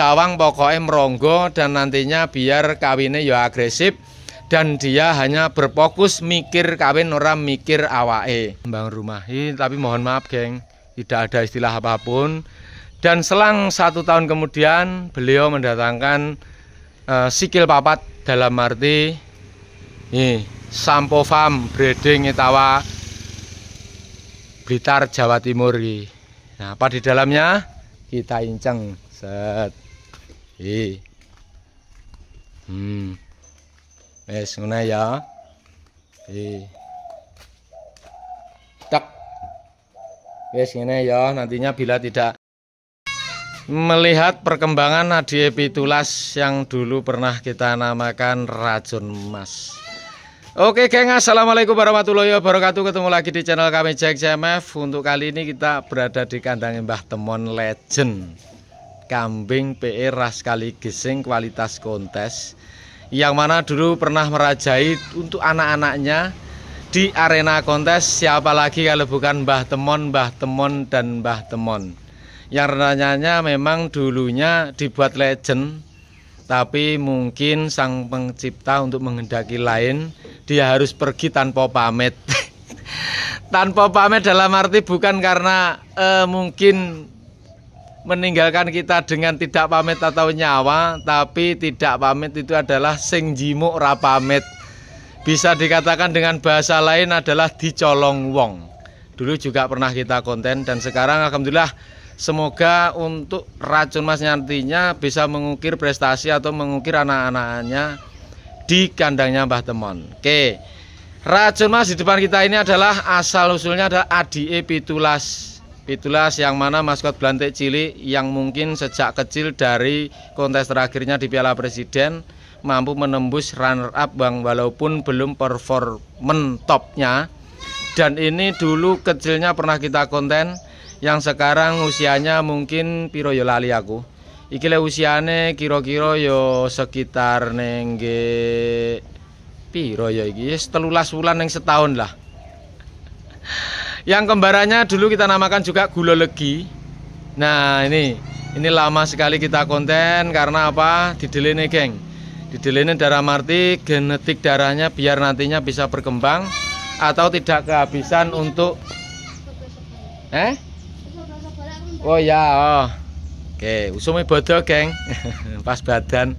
Cawang pokoknya meronggo dan nantinya biar kawinnya ya agresif dan dia hanya berfokus mikir kawin orang mikir awae membangun rumah ini tapi mohon maaf geng tidak ada istilah apapun dan selang satu tahun kemudian beliau mendatangkan uh, sikil papat dalam arti ini sampo farm breeding etawa Blitar Jawa Timur nah apa di dalamnya kita inceng set Hi. Eh. Hmm. Wes ngono ya. Hi. Eh. Tak. Wes ngene ya, nantinya bila tidak melihat perkembangan Epitulas yang dulu pernah kita namakan racun emas. Oke geng, assalamualaikum warahmatullahi wabarakatuh. Ketemu lagi di channel kami Jack JMF. Untuk kali ini kita berada di kandang Mbah Temon Legend kambing PE ras kali gesing kualitas kontes yang mana dulu pernah merajai untuk anak-anaknya di arena kontes siapa lagi kalau bukan Mbah Temon, Mbah Temon dan Mbah Temon. Yang renanya memang dulunya dibuat legend tapi mungkin sang pencipta untuk menghendaki lain dia harus pergi tanpa pamit. tanpa pamit dalam arti bukan karena eh, mungkin meninggalkan kita dengan tidak pamit atau nyawa tapi tidak pamit itu adalah sing jimuk ra pamit bisa dikatakan dengan bahasa lain adalah dicolong wong dulu juga pernah kita konten dan sekarang alhamdulillah semoga untuk racun mas nantinya bisa mengukir prestasi atau mengukir anak-anaknya di kandangnya Mbah Temon oke racun mas di depan kita ini adalah asal usulnya adalah adie pitulas Itulah siang mana maskot Blantik Cilik yang mungkin sejak kecil dari kontes terakhirnya di Piala Presiden mampu menembus runner up Bang walaupun belum performen topnya. Dan ini dulu kecilnya pernah kita konten yang sekarang usianya mungkin piro yo ya lali aku. Iki le usiane kiro kira yo ya sekitar nengge piro ya iki? Yes, telulas bulan yang setahun lah. yang kembarannya dulu kita namakan juga gulo legi nah ini ini lama sekali kita konten karena apa didelene geng didelene darah marti genetik darahnya biar nantinya bisa berkembang atau tidak kehabisan untuk eh oh ya oh oke usumnya e bodoh geng pas badan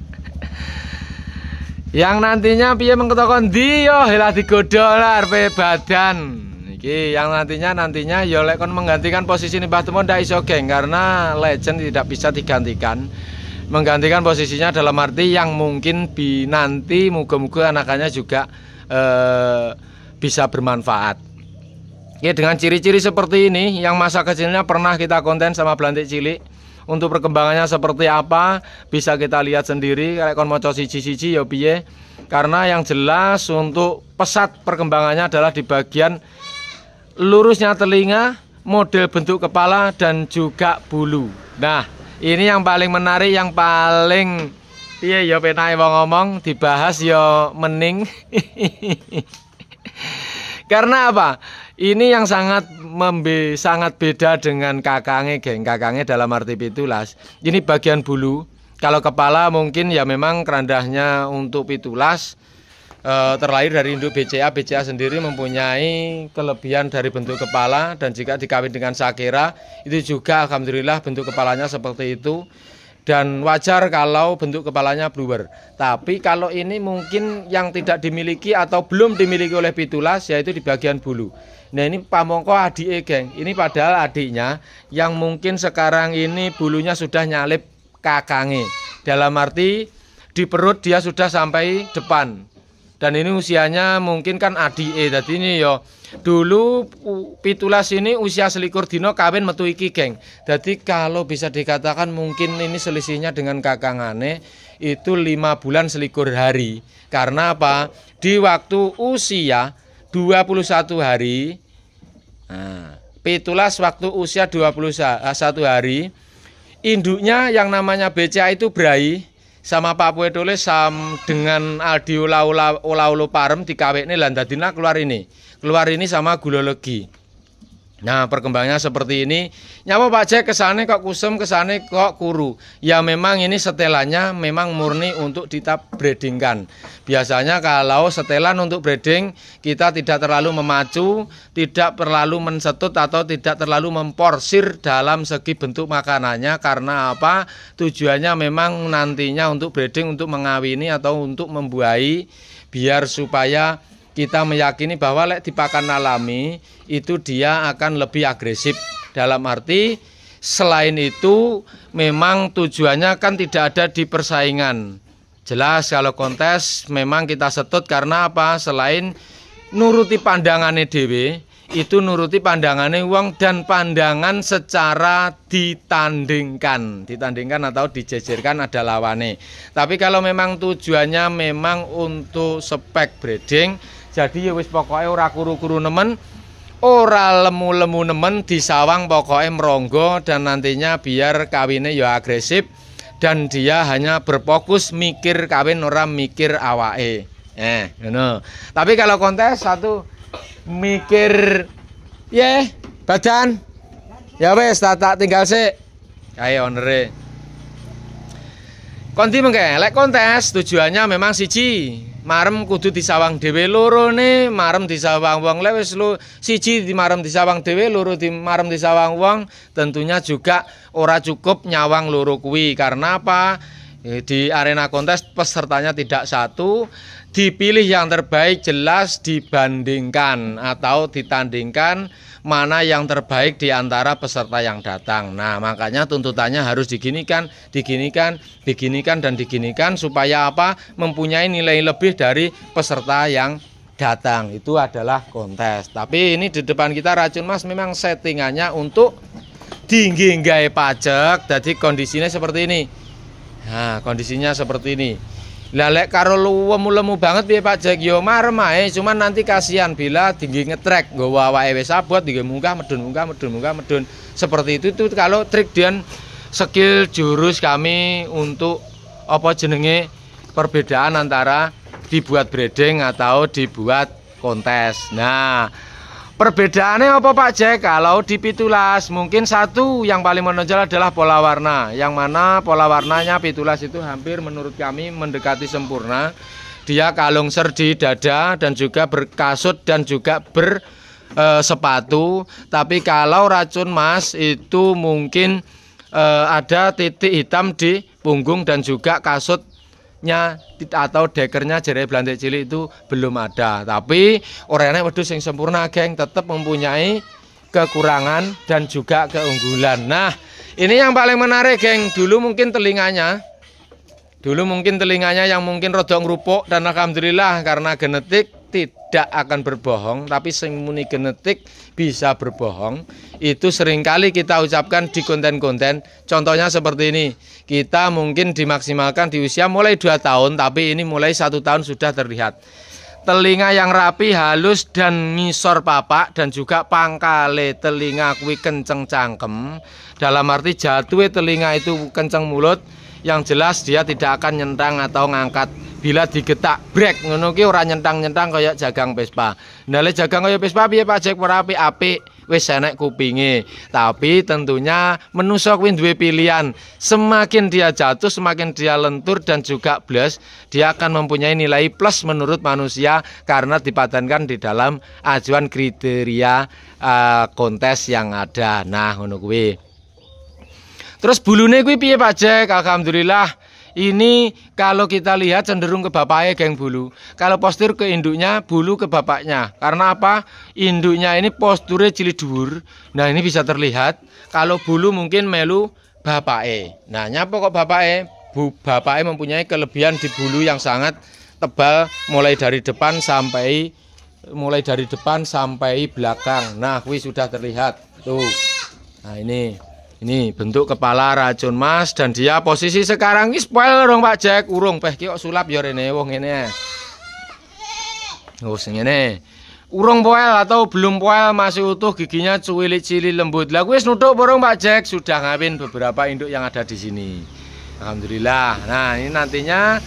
yang nantinya biar mengketokon dia yo helah digodol arpe badan iki yang nantinya nantinya ya lek kon menggantikan posisi Mbah Tumon ndak iso geng karena legend tidak bisa digantikan menggantikan posisinya dalam arti yang mungkin bi nanti moga moga anakannya juga eh, bisa bermanfaat ya dengan ciri-ciri seperti ini yang masa kecilnya pernah kita konten sama Belantik Cilik untuk perkembangannya seperti apa bisa kita lihat sendiri kalau kon mencuci siji-siji ya piye karena yang jelas untuk pesat perkembangannya adalah di bagian lurusnya telinga, model bentuk kepala dan juga bulu. Nah, ini yang paling menarik, yang paling iya ya penai ya, wong ngomong dibahas yo ya, mening. Karena apa? Ini yang sangat membe sangat beda dengan kakange, geng. Kakange dalam arti pitulas. Ini bagian bulu. Kalau kepala mungkin ya memang kerandahnya untuk pitulas Eh, terlahir dari induk BCA. BCA sendiri mempunyai kelebihan dari bentuk kepala dan jika dikawin dengan Sakira itu juga alhamdulillah bentuk kepalanya seperti itu dan wajar kalau bentuk kepalanya bluer. Tapi kalau ini mungkin yang tidak dimiliki atau belum dimiliki oleh pitulas yaitu di bagian bulu. Nah ini pamongko adik geng. Ini padahal adiknya yang mungkin sekarang ini bulunya sudah nyalip kakangi Dalam arti di perut dia sudah sampai depan dan ini usianya mungkin kan adi eh tadi ini yo ya. dulu pitulas ini usia selikur dino kawin metu iki geng jadi kalau bisa dikatakan mungkin ini selisihnya dengan ane itu lima bulan selikur hari karena apa di waktu usia 21 hari nah, pitulas waktu usia 21 hari induknya yang namanya beca itu berai sama Pak itu, tulis sam dengan Aldi Ulaulu Parem dikawekne lan dadina keluar ini. Keluar ini sama gula Nah perkembangannya seperti ini Nyapa Pak Jack kesana kok kusem kesana kok kuru Ya memang ini setelannya memang murni untuk ditap breedingkan Biasanya kalau setelan untuk breeding Kita tidak terlalu memacu Tidak terlalu mensetut atau tidak terlalu memporsir Dalam segi bentuk makanannya Karena apa tujuannya memang nantinya untuk breeding Untuk mengawini atau untuk membuahi Biar supaya kita meyakini bahwa lek dipakan alami itu dia akan lebih agresif dalam arti selain itu memang tujuannya kan tidak ada di persaingan jelas kalau kontes memang kita setut karena apa selain nuruti pandangannya dewe itu nuruti pandangannya uang dan pandangan secara ditandingkan ditandingkan atau dijejerkan ada lawane tapi kalau memang tujuannya memang untuk spek breeding jadi ya wis pokoknya ora kuru-kuru nemen, ora lemu-lemu nemen di sawang pokoknya meronggo dan nantinya biar kawinnya ya agresif dan dia hanya berfokus mikir kawin ora mikir awae. Eh, you know. Tapi kalau kontes satu mikir ya yeah, badan. Ya wes tak tak tinggal si, Ayo onre Konti mengke, lek kontes tujuannya memang siji, marem kudu disawang dhewe loro ne marem disawang wong le wis lu siji di marem disawang dhewe loro di marem disawang wong tentunya juga ora cukup nyawang loro kuwi karena apa Eh, di arena kontes pesertanya tidak satu, dipilih yang terbaik jelas dibandingkan atau ditandingkan mana yang terbaik di antara peserta yang datang. Nah, makanya tuntutannya harus diginikan, diginikan, diginikan dan diginikan supaya apa? mempunyai nilai lebih dari peserta yang datang. Itu adalah kontes. Tapi ini di depan kita racun Mas memang settingannya untuk tinggi nggak pajak. Jadi kondisinya seperti ini. Nah, kondisinya seperti ini. Lalek karo luwemu lemu banget piye Pak Jack yo marem ae, cuman nanti kasihan bila tinggi ngetrek nggawa awake wis abot tinggi munggah medun munggah medun munggah medun. Seperti itu itu kalau trik dan skill jurus kami untuk apa jenenge perbedaan antara dibuat breeding atau dibuat kontes. Nah, Perbedaannya apa Pak Jack? Kalau di Pitulas mungkin satu yang paling menonjol adalah pola warna Yang mana pola warnanya Pitulas itu hampir menurut kami mendekati sempurna Dia ser di dada dan juga berkasut dan juga bersepatu. E, Tapi kalau racun mas itu mungkin e, ada titik hitam di punggung dan juga kasut nya atau dekernya jerai belantik cilik itu belum ada. Tapi orangnya wedus yang sempurna, geng, tetap mempunyai kekurangan dan juga keunggulan. Nah, ini yang paling menarik, geng. Dulu mungkin telinganya Dulu mungkin telinganya yang mungkin rodok ngerupuk dan alhamdulillah karena genetik tidak akan berbohong tapi muni genetik bisa berbohong itu seringkali kita ucapkan di konten-konten contohnya seperti ini kita mungkin dimaksimalkan di usia mulai 2 tahun tapi ini mulai satu tahun sudah terlihat telinga yang rapi halus dan ngisor papak dan juga pangkale telinga kuwi kenceng cangkem dalam arti jatuh telinga itu kenceng mulut yang jelas dia tidak akan nyentang atau ngangkat bila digetak brek ngono ki ora nyentang-nyentang kaya jagang Vespa. Ndale jagang kaya Vespa piye Pak Jek ora apik-apik wis enek kupinge. Tapi tentunya menusuk kuwi duwe pilihan. Semakin dia jatuh, semakin dia lentur dan juga plus, dia akan mempunyai nilai plus menurut manusia karena dipadankan di dalam ajuan kriteria uh, kontes yang ada. Nah, ngono kuwi. Terus bulu bulune kuwi piye Pak Jack? Alhamdulillah ini kalau kita lihat cenderung ke bapaknya geng bulu. Kalau postur ke induknya, bulu ke bapaknya. Karena apa? Induknya ini posturnya cili dur. Nah, ini bisa terlihat. Kalau bulu mungkin melu bapaknya. Nah, nyapa kok bapaknya? Bu, bapaknya mempunyai kelebihan di bulu yang sangat tebal mulai dari depan sampai mulai dari depan sampai belakang. Nah, kuwi sudah terlihat. Tuh. Nah, ini ini bentuk kepala racun mas dan dia posisi sekarang ini spoil dong Pak Jack. Urung peh kiok sulap ya ini. wong ini. Oh sing Urung poel atau belum poel masih utuh giginya cuwili cili lembut. Lah wis nutuk burung Pak Jack sudah ngawin beberapa induk yang ada di sini. Alhamdulillah. Nah, ini nantinya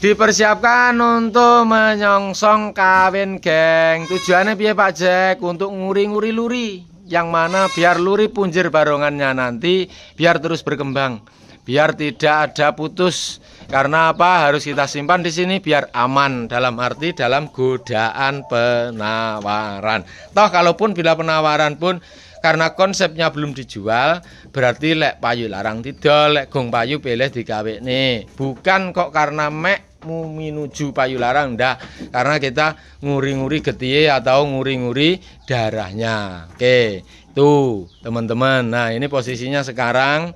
dipersiapkan untuk menyongsong kawin, geng. Tujuannya biaya Pak Jack? Untuk nguri-nguri luri yang mana biar luri punjir barongannya nanti biar terus berkembang biar tidak ada putus karena apa harus kita simpan di sini biar aman dalam arti dalam godaan penawaran toh kalaupun bila penawaran pun karena konsepnya belum dijual berarti lek payu larang tidak lek gong payu pilih kawin nih bukan kok karena mek menuju payu larang ndak karena kita nguri-nguri getih atau nguri-nguri darahnya oke tuh teman-teman nah ini posisinya sekarang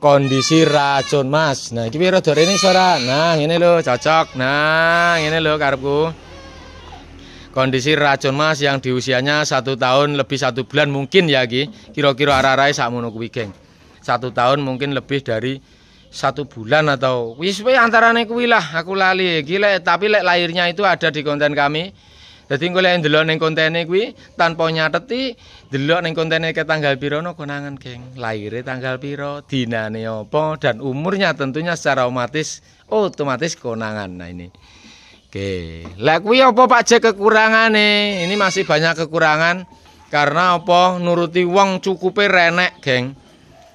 kondisi racun mas nah ini rada ini suara nah ini lo cocok nah ini lo karbu kondisi racun mas yang di usianya satu tahun lebih satu bulan mungkin ya ki kira-kira arah-arahnya sak satu tahun mungkin lebih dari satu bulan atau wis antara antarane kuwi lah aku lali gila tapi lek lahirnya itu ada di konten kami jadi engko lek ndelok ning kontene kuwi tanpa nyateti dulu ning konten ke tanggal piro no konangan geng lahirnya tanggal piro dina neopo dan umurnya tentunya secara otomatis otomatis konangan nah ini Oke, lek gue apa Pak kekurangan nih Ini masih banyak kekurangan karena apa nuruti wong cukupi renek, geng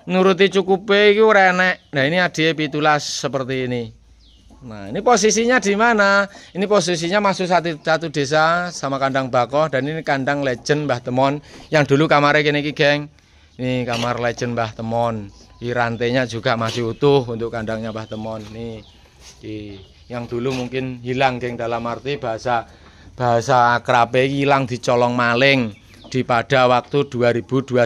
nuruti cukup iki ora enak. Nah, ini adike pitulas seperti ini. Nah, ini posisinya di mana? Ini posisinya masuk satu, satu desa sama kandang bakoh dan ini kandang legend Mbah Temon yang dulu kamarnya kene iki, geng. Ini kamar legend Mbah Temon. Di rantainya juga masih utuh untuk kandangnya Mbah Temon. Nih. Di yang dulu mungkin hilang geng dalam arti bahasa bahasa akrabe hilang dicolong maling di pada waktu 2021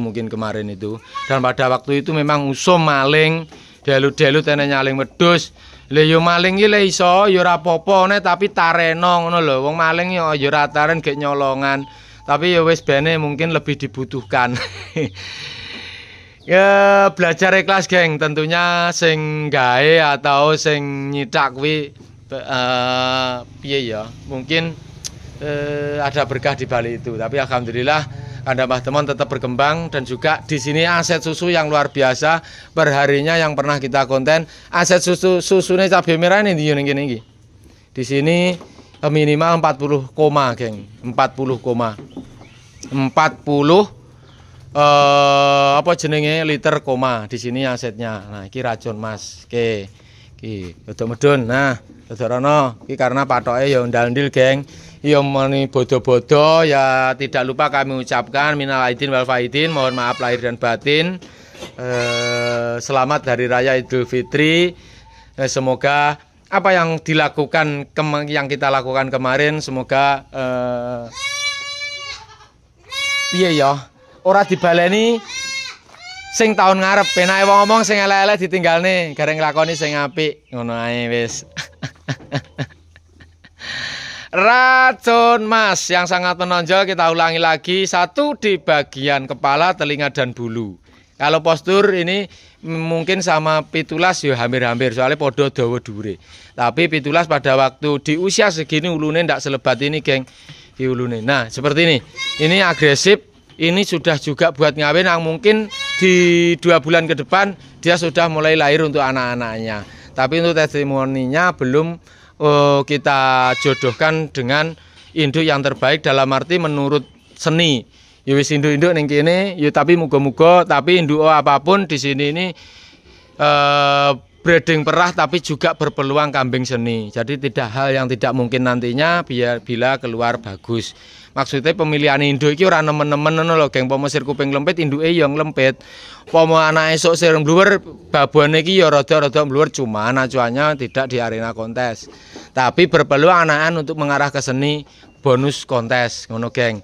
mungkin kemarin itu dan pada waktu itu memang usum maling delu-delu tene nyaling wedhus lha ya yo maling iki le iso yo ya ora apa ne tapi tareno ngono lho wong maling yo ya, yo ora taren gek nyolongan tapi ya wis bene mungkin lebih dibutuhkan ya belajar ikhlas geng tentunya sing gae atau sing nyitak kuwi uh, piye ya mungkin eh, ada berkah di Bali itu. Tapi alhamdulillah Mbah Teman tetap berkembang dan juga di sini aset susu yang luar biasa perharinya yang pernah kita konten aset susu susunya cabai merah ini ini ini di sini eh, minimal 40 koma geng 40 koma 40 eh, apa jenenge liter koma di sini asetnya nah iki racun mas oke iki medun nah Sederhana, iki karena patoke ya ndal geng ya mani bodoh-bodoh ya tidak lupa kami ucapkan minal aidin wal faidin mohon maaf lahir dan batin eh, selamat dari raya Idul Fitri eh, semoga apa yang dilakukan yang kita lakukan kemarin semoga eh, piye ya ora dibaleni sing tahun ngarep penake wong ngomong sing elek-elek nih gareng lakoni sing api ngono ae Racun Mas yang sangat menonjol kita ulangi lagi satu di bagian kepala, telinga dan bulu. Kalau postur ini mungkin sama pitulas ya hampir-hampir soalnya podo dawa dure. Tapi pitulas pada waktu di usia segini ulune tidak selebat ini, geng. Di ulune. Nah, seperti ini. Ini agresif, ini sudah juga buat ngawin yang mungkin di dua bulan ke depan dia sudah mulai lahir untuk anak-anaknya. Tapi untuk testimoninya belum uh, kita jodohkan dengan induk yang terbaik dalam arti menurut seni. Yuis ya induk-induk ning kene yu ya tapi muga-muga tapi induk apapun di sini ini uh, breeding perah tapi juga berpeluang kambing seni. Jadi tidak hal yang tidak mungkin nantinya biar bila keluar bagus. Maksudnya pemilihan induk iki ora nemen-nemen ngono lho, geng pomo sir kuping lempit induke yo ya lempit. Pomo anak esok sir bluer babone iki yo ya rada-rada mbluwer cuma acuannya tidak di arena kontes. Tapi berpeluang anak anakan untuk mengarah ke seni bonus kontes ngono geng.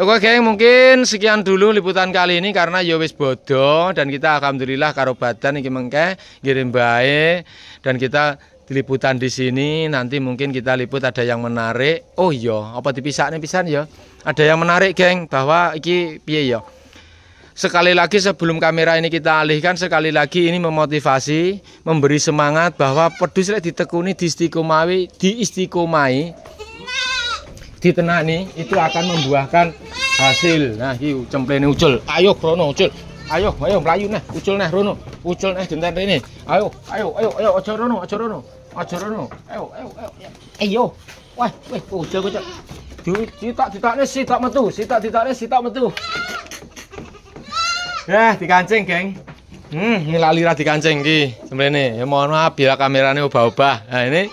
Oke geng, mungkin sekian dulu liputan kali ini karena Yowis ya bodoh dan kita alhamdulillah karobatan ini iki mengke ngirim bae dan kita liputan di sini nanti mungkin kita liput ada yang menarik. Oh iya, apa nih pisan ya? Ada yang menarik geng bahwa iki piye ya? Sekali lagi sebelum kamera ini kita alihkan sekali lagi ini memotivasi, memberi semangat bahwa pedus di ditekuni di istiqomai ditenani itu akan membuahkan hasil. Nah, hiu cemplene ucul. Ayo krono ucul. Ayo, ayo melayu nah, ucul nah rono. Ucul nah genten ini Ayo, ayo, ayo, ayo aja rono, aja rono. Aja rono. Ayo, ayo, ayo. Ayo. Wah, wah oh, ucul tak Ditak si tak metu, si tak nih si tak metu. ya dikancing, geng. Hmm, ini lali ra dikancing ki cemplene ya mohon maaf bila kameranya ubah-ubah. Nah, ini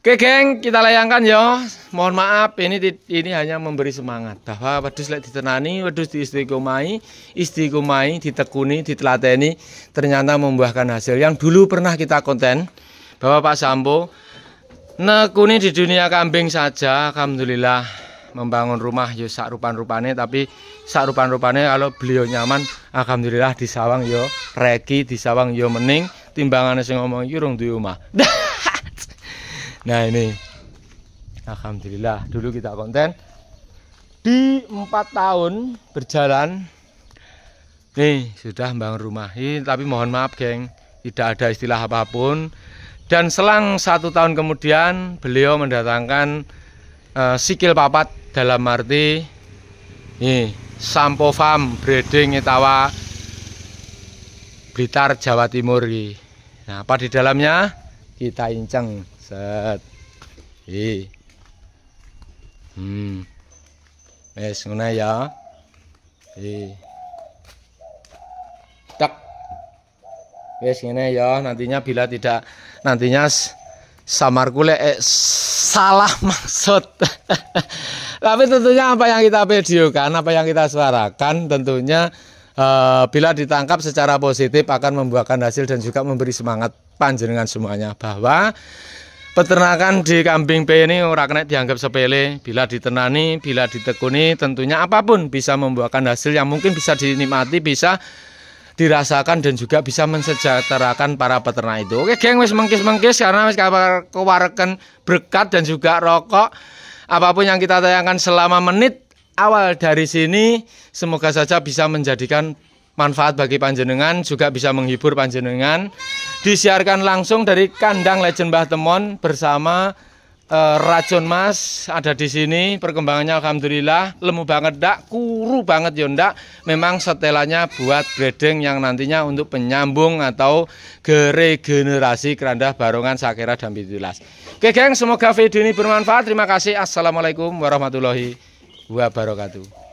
Oke, geng, kita layangkan ya mohon maaf ini ini hanya memberi semangat bahwa wedus lek ditenani wedus diistiqomai istiqomai ditekuni ditelateni ternyata membuahkan hasil yang dulu pernah kita konten bahwa Pak Sampo nekuni di dunia kambing saja alhamdulillah membangun rumah yo ya sak rupan-rupane tapi sak rupan-rupane kalau beliau nyaman alhamdulillah di sawang yo ya reki di sawang yo ya mening timbangannya sing ngomong yurung di rumah nah ini Alhamdulillah dulu kita konten di empat tahun berjalan nih eh, sudah membangun rumah ini tapi mohon maaf geng tidak ada istilah apapun dan selang satu tahun kemudian beliau mendatangkan uh, sikil papat dalam arti ini eh, sampo farm breeding itawa Blitar Jawa Timur ini. Nah, apa di dalamnya? Kita inceng. Set. Hi. Hmm. Wis ngono ya. Eh. Tak. Wis ngene ya, nantinya bila tidak nantinya samarku kule eh, salah maksud. Tapi tentunya apa yang kita videokan, apa yang kita suarakan tentunya eh, bila ditangkap secara positif akan membuahkan hasil dan juga memberi semangat panjenengan semuanya bahwa peternakan di kambing P ini ora kena dianggap sepele. Bila ditenani, bila ditekuni, tentunya apapun bisa membuahkan hasil yang mungkin bisa dinikmati, bisa dirasakan dan juga bisa mensejahterakan para peternak itu. Oke, geng wis mengkis-mengkis karena wis kewarakan berkat dan juga rokok. Apapun yang kita tayangkan selama menit awal dari sini semoga saja bisa menjadikan manfaat bagi panjenengan juga bisa menghibur panjenengan disiarkan langsung dari kandang Legend Mbah Temon bersama e, Racun Mas ada di sini perkembangannya alhamdulillah lemu banget ndak kuru banget ya ndak memang setelannya buat breeding yang nantinya untuk penyambung atau geregenerasi keranda barongan sakera dan bitulas oke geng semoga video ini bermanfaat terima kasih assalamualaikum warahmatullahi wabarakatuh